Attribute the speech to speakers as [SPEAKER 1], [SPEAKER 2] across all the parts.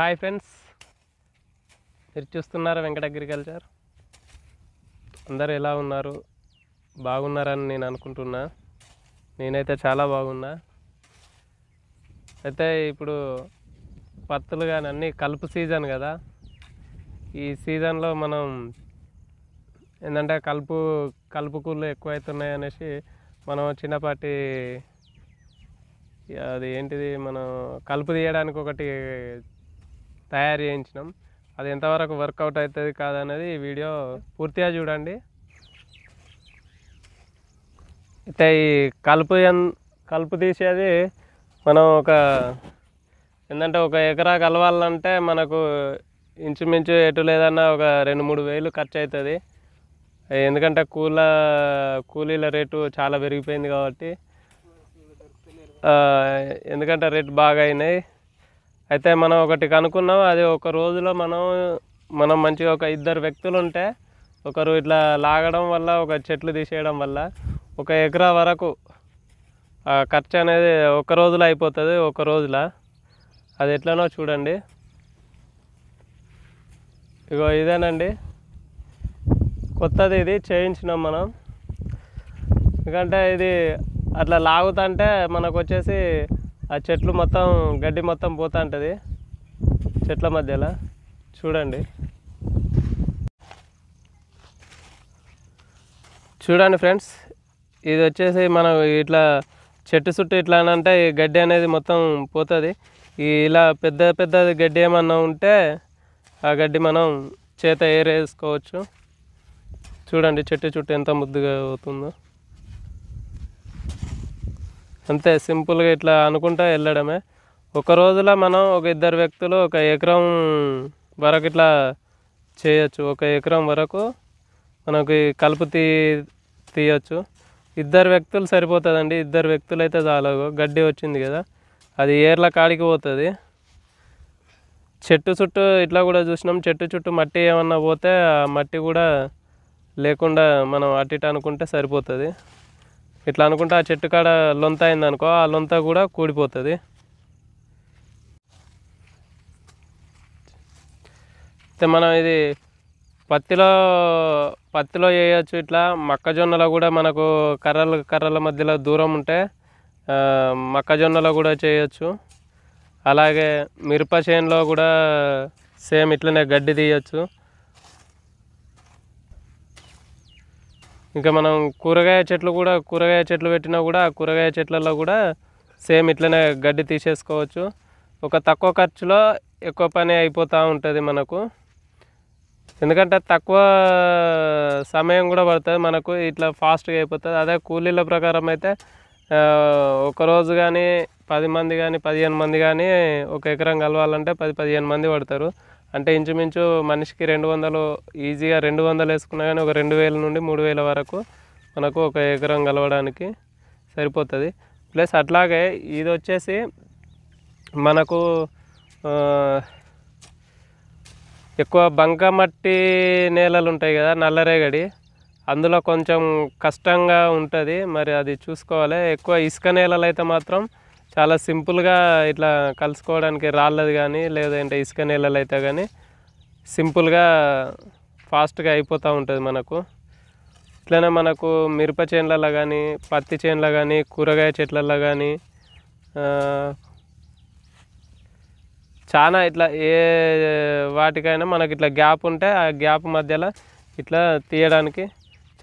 [SPEAKER 1] hi friends మీరు చూస్తున్నారు Venkata agriculture అందరు ఎలా ఉన్నారు బాగున్నారని నేను అనుకుంటున్నా నేనైతే చాలా బాగున్నా అయితే ఇప్పుడు పత్తులు కానీ అన్నీ కలుపు సీజన్ కదా ఈ సీజన్లో మనం ఏంటంటే కలుపు కలుపు కూళ్ళు ఎక్కువైతున్నాయి అనేసి మనం చిన్నపాటి అది ఏంటిది మనం కలుపు తీయడానికి ఒకటి తయారు చేయించినాం అది ఎంతవరకు వర్కౌట్ అవుతుంది కాదనేది వీడియో పూర్తిగా చూడండి అయితే ఈ కలుపు కలుపు తీసేది మనం ఒక ఏంటంటే ఒక ఎకరా కలవాలంటే మనకు ఇంచుమించు ఎటు లేదన్నా ఒక రెండు మూడు వేలు ఖర్చు అవుతుంది ఎందుకంటే కూల కూలీల రేటు చాలా పెరిగిపోయింది కాబట్టి ఎందుకంటే రేటు బాగా అయినాయి అయితే మనం ఒకటి కనుక్కున్నాం అది ఒక రోజులో మనం మనం మంచిగా ఒక ఇద్దరు వ్యక్తులు ఉంటే ఒకరు ఇట్లా లాగడం వల్ల ఒక చెట్లు తీసేయడం వల్ల ఒక ఎకరా వరకు ఖర్చు అనేది ఒక రోజులో అయిపోతుంది ఒక రోజులో అది ఎట్లనో చూడండి ఇగో ఇదేనండి కొత్తది ఇది చేయించినాం మనం ఎందుకంటే ఇది అట్లా లాగుతుంటే మనకు వచ్చేసి ఆ చెట్లు మొత్తం గడ్డి మొత్తం పోతూ ఉంటుంది చెట్ల మధ్యలో చూడండి చూడండి ఫ్రెండ్స్ ఇది వచ్చేసి మనం ఇట్లా చెట్టు చుట్టూ ఇట్లా అని అంటే ఈ గడ్డి అనేది మొత్తం పోతుంది ఈ ఇలా పెద్ద పెద్ద గడ్డి ఏమన్నా ఉంటే ఆ గడ్డి మనం చేత ఏరేసుకోవచ్చు చూడండి చెట్టు చుట్టూ ఎంత ముద్దుగా అవుతుందో అంతే సింపుల్గా ఇట్లా అనుకుంటా వెళ్ళడమే ఒక రోజులో మనం ఒక ఇద్దరు వ్యక్తులు ఒక ఎకరం వరకు ఇట్లా చేయొచ్చు ఒక ఎకరం వరకు మనకి కలుపు తీ తీయచ్చు ఇద్దరు వ్యక్తులు సరిపోతుందండి ఇద్దరు వ్యక్తులు అయితే చాలా గడ్డి వచ్చింది కదా అది ఏర్ల కాడికి పోతుంది చెట్టు చుట్టూ ఇట్లా కూడా చూసినాం చెట్టు చుట్టూ మట్టి ఏమన్నా పోతే ఆ మట్టి కూడా లేకుండా మనం అటు ఇటు అనుకుంటే సరిపోతుంది ఇట్లా అనుకుంటే ఆ చెట్టు కాడ లొంత అయిందనుకో ఆ లొంత కూడా కూడిపోతుంది మనం ఇది పత్తిలో పత్తిలో వేయచ్చు ఇట్లా మొక్కజొన్నలో కూడా మనకు కర్రలు కర్రల మధ్యలో దూరం ఉంటే మొక్కజొన్నలో కూడా చేయొచ్చు అలాగే మిరప చేనులో కూడా సేమ్ ఇట్లనే గడ్డి తీయచ్చు ఇంకా మనం కూరగాయ చెట్లు కూడా కూరగాయ చెట్లు పెట్టినా కూడా ఆ కూరగాయ చెట్లలో కూడా సేమ్ ఇట్లనే గడ్డి తీసేసుకోవచ్చు ఒక తక్కువ ఖర్చులో ఎక్కువ పని అయిపోతూ ఉంటుంది మనకు ఎందుకంటే తక్కువ సమయం కూడా పడుతుంది మనకు ఇట్లా ఫాస్ట్గా అయిపోతుంది అదే కూలీల ప్రకారం అయితే ఒకరోజు కానీ పది మంది కానీ పదిహేను మంది కానీ ఒక ఎకరం కలవాలంటే పది పదిహేను మంది పడతారు అంటే ఇంచుమించు మనిషికి రెండు వందలు ఈజీగా రెండు వందలు వేసుకున్నా కానీ ఒక రెండు వేల నుండి మూడు వేల వరకు మనకు ఒక ఎకరం కలవడానికి సరిపోతుంది ప్లస్ అట్లాగే ఇది వచ్చేసి మనకు ఎక్కువ బంకమట్టి నేలలు ఉంటాయి కదా నల్లరేగడి అందులో కొంచెం కష్టంగా ఉంటుంది మరి అది చూసుకోవాలి ఎక్కువ ఇసుక నేలలు అయితే మాత్రం చాలా సింపుల్గా ఇట్లా కలుసుకోవడానికి రాళ్ళది కానీ లేదంటే ఇసుక నీళ్ళలు అయితే కానీ సింపుల్గా ఫాస్ట్గా అయిపోతూ ఉంటుంది మనకు ఇట్లనే మనకు మిరప చేన్లలో కానీ పత్తి చేన్లలో కానీ కూరగాయ చెట్లలో కానీ చాలా ఇట్లా ఏ వాటికైనా మనకి ఇట్లా గ్యాప్ ఉంటే ఆ గ్యాప్ మధ్యలో ఇట్లా తీయడానికి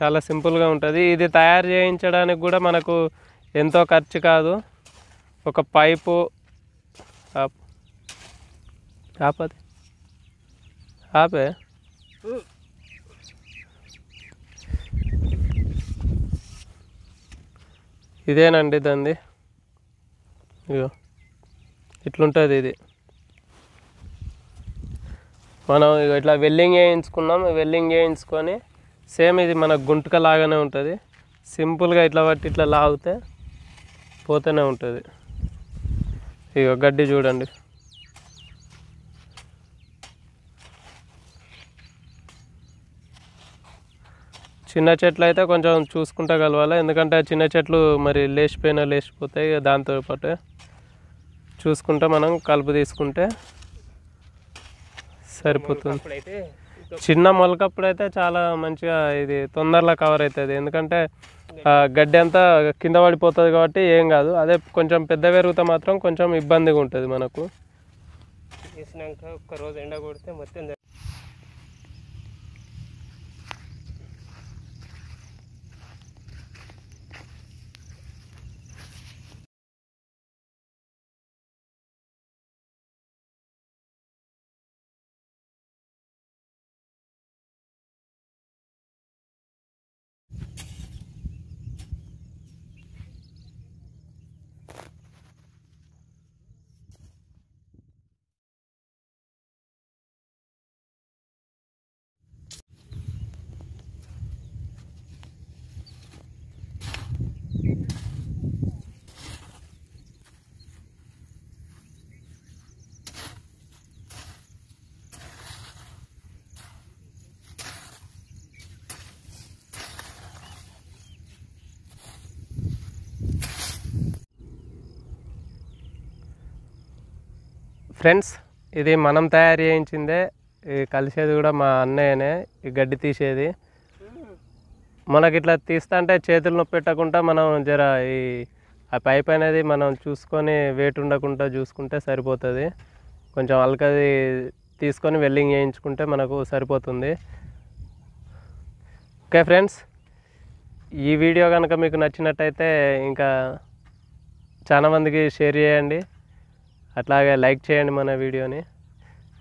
[SPEAKER 1] చాలా సింపుల్గా ఉంటుంది ఇది తయారు చేయించడానికి కూడా మనకు ఎంతో ఖర్చు కాదు ఒక పైపు ఆపది ఆపే ఇదేనండి దంది ఇగో ఇట్లుంటుంది ఇది మనం ఇట్లా వెల్లింగ్ వేయించుకున్నాం వెల్లింగ్ వేయించుకొని సేమ్ ఇది మన గుంటక లాగానే ఉంటుంది సింపుల్గా ఇట్లా పట్టి ఇట్లా లాగితే పోతూనే ఉంటుంది ఇక గడ్డి చూడండి చిన్న చెట్లు అయితే కొంచెం చూసుకుంటా కలవాలి ఎందుకంటే చిన్న చెట్లు మరి లేచిపోయినా లేచిపోతాయి దాంతోపాటు చూసుకుంటా మనం కలుపు తీసుకుంటే సరిపోతుంది చిన్న మొలకప్పుడు అయితే చాలా మంచిగా ఇది తొందరలో కవర్ అవుతుంది ఎందుకంటే గడ్డి అంతా కింద పడిపోతుంది కాబట్టి ఏం కాదు అదే కొంచెం పెద్ద పెరుగుతా మాత్రం కొంచెం ఇబ్బందిగా ఉంటుంది మనకు వేసినాక రోజు ఎండ కొడితే మొత్తం ఫ్రెండ్స్ ఇది మనం తయారు చేయించిందే కలిసేది కూడా మా అన్నయ్యనే ఈ గడ్డి తీసేది మనకి ఇట్లా తీస్తంటే చేతులు నొప్పి పెట్టకుండా మనం జర ఈ ఆ పైప్ అనేది మనం చూసుకొని వెయిట్ ఉండకుండా చూసుకుంటే సరిపోతుంది కొంచెం అల్కది తీసుకొని వెల్డింగ్ చేయించుకుంటే మనకు సరిపోతుంది ఓకే ఫ్రెండ్స్ ఈ వీడియో కనుక మీకు నచ్చినట్టయితే ఇంకా చాలామందికి షేర్ చేయండి అట్లాగే లైక్ చేయండి మన వీడియోని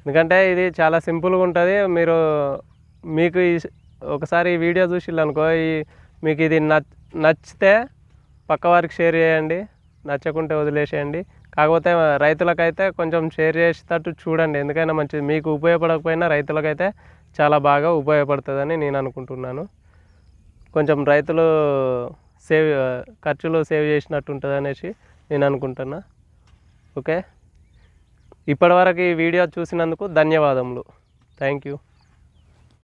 [SPEAKER 1] ఎందుకంటే ఇది చాలా సింపుల్గా ఉంటుంది మీరు మీకు ఒకసారి ఈ వీడియో చూసిల్లనుకో ఈ మీకు ఇది నచ్చితే పక్క వారికి షేర్ చేయండి నచ్చకుంటే వదిలేసేయండి కాకపోతే రైతులకైతే కొంచెం షేర్ చేసేటట్టు చూడండి ఎందుకైనా మంచిది మీకు ఉపయోగపడకపోయినా రైతులకైతే చాలా బాగా ఉపయోగపడుతుందని నేను అనుకుంటున్నాను కొంచెం రైతులు సేవ్ ఖర్చులు సేవ్ చేసినట్టు ఉంటుంది అనేసి నేను అనుకుంటున్నా ఓకే ఇప్పటివరకు ఈ వీడియో చూసినందుకు ధన్యవాదములు థ్యాంక్ యూ